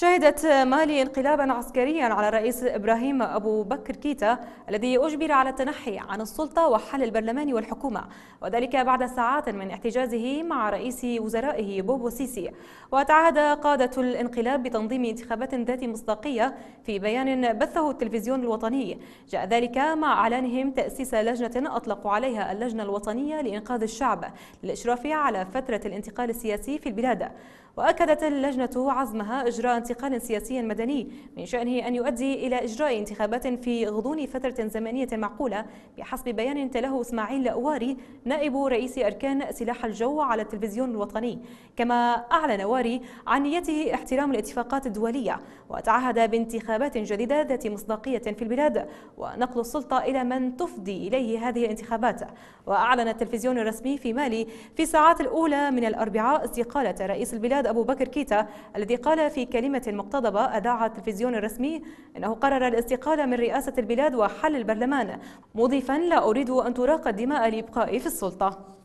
شهدت مالي انقلابا عسكريا على الرئيس ابراهيم ابو بكر كيتا الذي اجبر على التنحي عن السلطه وحل البرلمان والحكومه وذلك بعد ساعات من احتجازه مع رئيس وزرائه بوبو سيسي وتعهد قاده الانقلاب بتنظيم انتخابات ذات مصداقيه في بيان بثه التلفزيون الوطني جاء ذلك مع اعلانهم تاسيس لجنه اطلقوا عليها اللجنه الوطنيه لانقاذ الشعب للاشراف على فتره الانتقال السياسي في البلاد وأكدت اللجنة عزمها إجراء انتقال سياسي مدني من شأنه أن يؤدي إلى إجراء انتخابات في غضون فترة زمنية معقولة بحسب بيان تلاه إسماعيل واري نائب رئيس أركان سلاح الجو على التلفزيون الوطني كما أعلن واري عن نيته احترام الاتفاقات الدولية وتعهد بانتخابات جديدة ذات مصداقية في البلاد ونقل السلطة إلى من تفضي إليه هذه الانتخابات وأعلن التلفزيون الرسمي في مالي في الساعات الأولى من الأربعاء استقالة رئيس البلاد أبو بكر كيتا الذي قال في كلمة مقتضبة أذاع التلفزيون الرسمي أنه قرر الاستقالة من رئاسة البلاد وحل البرلمان مضيفا لا أريد أن تراق الدماء لإبقائي في السلطة